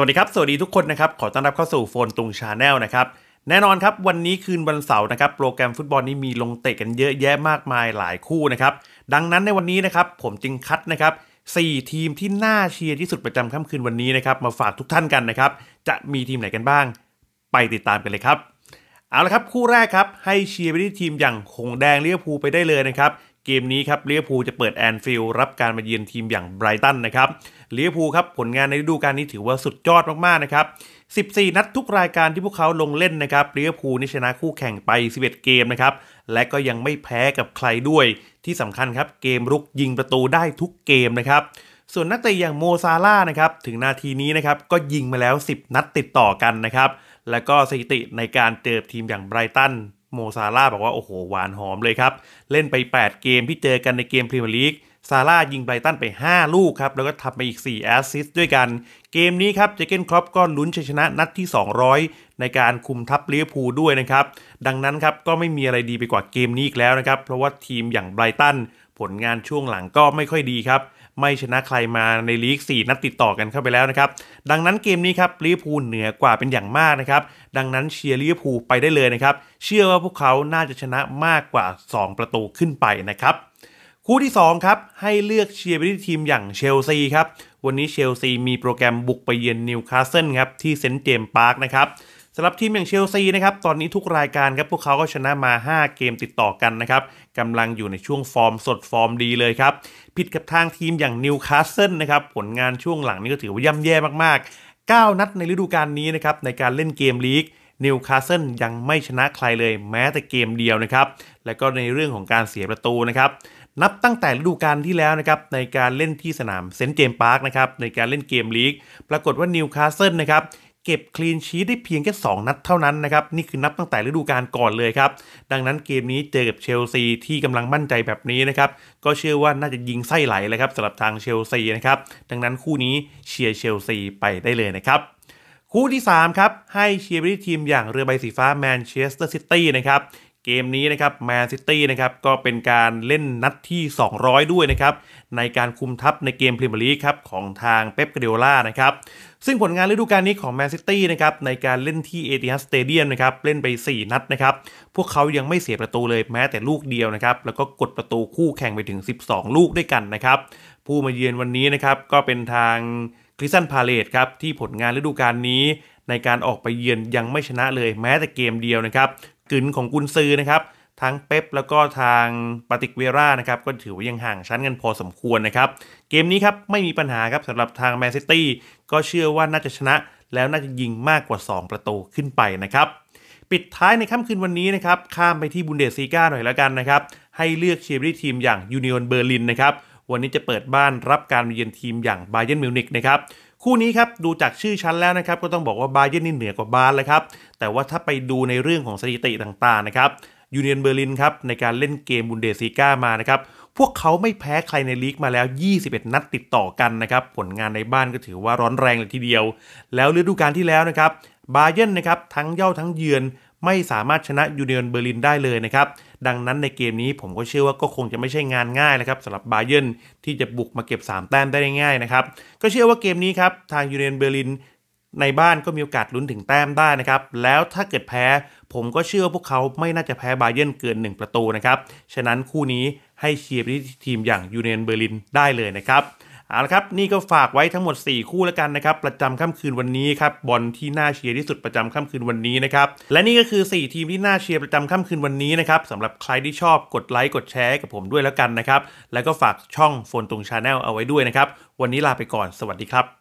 วัสดีครับ สวัสดีทุกคนนะครับขอต้อนรับเข้าสู่โฟนตุงชาแนลนะครับ แน่นอนครับวันนี้คืนวันเสาร์นะครับโปรแกรมฟุตบอลนี้มีลงเตะกันเยอะแยะมากมายหลายคู่นะครับ ดังนั้นในวันนี้นะครับผมจึงคัดนะครับ่ทีมที่น่าเชียร์ที่สุดประจำค่ำคืนวันนี้นะครับมาฝากทุกท่านกันนะครับ จะมีทีมไหนกันบ้าง ไปติดตามกันเลยครับ เอาละครับคู่แรกครับให้เชียร์ไปที่ทีมอย่างหงแดงเลี้ยวภูไปได้เลยนะครับเกมนี้ครับเลียพูจะเปิดแอนฟิลรับการมาเยือนทีมอย่างไบรตันนะครับเลียพูครับผลงานในฤดูกาลนี้ถือว่าสุดยอดมากๆนะครับ14 นัดทุกรายการที่พวกเขาลงเล่นนะครับเลียพูนี่ชนะคู่แข่งไป11เกมนะครับและก็ยังไม่แพ้กับใครด้วย ที่สำคัญครับ เกมรุกยิงประตูได้ทุกเกมนะครับส่วนนักเตะอย่างโมซาล่านะครับถึงนาทีนี้นะครับก็ยิงมาแล้ว 10 นัดติดต่อกันนะครับและก็สถิติในการเจอทีมอย่างไบรตันโมซาร่าบอกว่า โอ้โหหวานหอมเลยครับ เล่นไป 8 เกมที่เจอกันในเกมพรีเมียร์ลีกซาร่ายิงไบรตันไป 5 ลูกครับ แล้วก็ทำไปอีก4แอสซิสต์ด้วยกัน เกมนี้ครับเจเกนครอปก็ลุ้นชัยชนะนัดที่ 200 ในการคุมทัพเลียพูด้วยนะครับ ดังนั้นครับ ก็ไม่มีอะไรดีไปกว่าเกมนี้อีกแล้วนะครับ เพราะว่าทีมอย่างไบรตันผลงานช่วงหลังก็ไม่ค่อยดีครับไม่ชนะใครมาในลีก4นัดติดต่อกันเข้าไปแล้วนะครับ ดังนั้นเกมนี้ครับลิเวอร์พูลเหนือกว่าเป็นอย่างมากนะครับดังนั้นเชียร์ลิเวอร์พูลไปได้เลยนะครับเชื่อว่าพวกเขาน่าจะชนะมากกว่า 2 ประตูขึ้นไปนะครับ คู่ที่2ครับให้เลือกเชียร์ไปที่ทีมอย่างเชลซีครับวันนี้เชลซีมีโปรแกรมบุกไปเยือนนิวคาสเซิลครับที่เซนต์เจมส์พาร์คนะครับสำหรับทีมอย่างเชลซีนะครับ ตอนนี้ทุกรายการครับพวกเขาก็ชนะมา 5 เกมติดต่อกันนะครับกำลังอยู่ในช่วงฟอร์มสดฟอร์มดีเลยครับผิดกับทางทีมอย่างนิวคาสเซิลนะครับผลงานช่วงหลังนี้ก็ถือว่าย่ำแย่มากๆ 9 นัดในฤดูกาลนี้นะครับในการเล่นเกมลีกนิวคาสเซิลยังไม่ชนะใครเลย แม้แต่เกมเดียวนะครับ และก็ในเรื่องของการเสียประตูนะครับ นับตั้งแต่ฤดูกาลที่แล้วนะครับในการเล่นที่สนามเซนต์เจมส์พาร์คนะครับในการเล่นเกมลีกปรากฏว่านิวคาสเซิลนะครับเก็บคลีนชีตได้เพียงแค่2นัดเท่านั้นนะครับนี่คือนับตั้งแต่ฤดูกาลก่อนเลยครับ ดังนั้นเกมนี้เจอกับเชลซีที่กำลังมั่นใจแบบนี้นะครับ ก็เชื่อว่าน่าจะยิงไส้ไหลเลยครับสำหรับทางเชลซีนะครับ ดังนั้นคู่นี้เชียร์เชลซีไปได้เลยนะครับ คู่ที่ 3 ครับ ให้เชียร์ไปที่ทีมอย่างเรือใบสีฟ้าแมนเชสเตอร์ซิตี้นะครับเกมนี้นะครับแมนซิตี้นะครับก็เป็นการเล่นนัดที่ 200 ด้วยนะครับในการคุมทัพในเกมพรีเมียร์ลีกครับ ของทางเป๊ปกเดโอล่านะครับซึ่งผลงานฤดูกาลนี้ของแมนซิตี้นะครับในการเล่นที่เอติฮัสสเตเดียมนะครับเล่นไป 4 นัดนะครับพวกเขายังไม่เสียประตูเลยแม้แต่ลูกเดียวนะครับแล้วก็กดประตูคู่แข่งไปถึง 12 ลูกด้วยกันนะครับผู้มาเยือนวันนี้นะครับก็เป็นทางคริสันพาเลตครับที่ผลงานฤดูกาลนี้ ในการออกไปเยือนยังไม่ชนะเลยแม้แต่เกมเดียวนะครับกึนของกุนซือนะครับทั้งเป๊ปแล้วก็ทางปาติกเวรานะครับก็ถือว่ายังห่างชั้นกันพอสมควรนะครับ เกมนี้ครับไม่มีปัญหาครับสำหรับทางแมนซิตี้ ก็เชื่อว่าน่าจะชนะแล้วน่าจะยิงมากกว่า 2 ประตูขึ้นไปนะครับ ปิดท้ายในค่ำคืนวันนี้นะครับข้ามไปที่บุนเดสซีกาหน่อยแล้วกันนะครับ ให้เลือกเชียร์ทีทีมอย่างยูเนียนเบอร์ลินนะครับวันนี้จะเปิดบ้านรับการเยือนทีมอย่างไบเยนมิวนิกนะครับคู่นี้ครับ ดูจากชื่อชั้นแล้วนะครับ ก็ต้องบอกว่าบาเยนนี่เหนือกว่าบาสเลยครับแต่ว่าถ้าไปดูในเรื่องของสถิติต่าง ๆ นะครับยูเนียนเบอร์ลินครับในการเล่นเกมบุนเดสิก้ามานะครับ พวกเขาไม่แพ้ใครในลีกมาแล้ว 21 นัดติดต่อกันนะครับ ผลงานในบ้านก็ถือว่าร้อนแรงเลยทีเดียว แล้วฤดูกาลที่แล้วนะครับบาเยนนะครับ ทั้งเย่าทั้งเยือนไม่สามารถชนะยูเนียนเบอร์ลินได้เลยนะครับ ดังนั้นในเกมนี้ผมก็เชื่อว่าก็คงจะไม่ใช่งานง่ายนะครับสำหรับบาเยนที่จะบุกมาเก็บ 3 แต้มได้ง่ายนะครับ ก็เชื่อว่าเกมนี้ครับทางยูเนียนเบอร์ลินในบ้านก็มีโอกาสลุ้นถึงแต้มได้นะครับ แล้วถ้าเกิดแพ้ผมก็เชื่อพวกเขาไม่น่าจะแพ้บาเยนเกิน1 ประตูนะครับฉะนั้นคู่นี้ให้เชียร์ไปที่ทีมอย่างยูเนียนเบอร์ลินได้เลยนะครับเอาละครับนี่ก็ฝากไว้ทั้งหมด 4 คู่แล้วกันนะครับประจำค่ำคืนวันนี้ครับบอลที่น่าเชียร์ที่สุดประจำค่ำคืนวันนี้นะครับและนี่ก็คือ 4 ทีมที่น่าเชียร์ประจำค่ำคืนวันนี้นะครับสำหรับใครที่ชอบกดไลค์กดแชร์กับผมด้วยแล้วกันนะครับแล้วก็ฝากช่องโฟนตรงชาแนลเอาไว้ด้วยนะครับวันนี้ลาไปก่อน สวัสดีครับ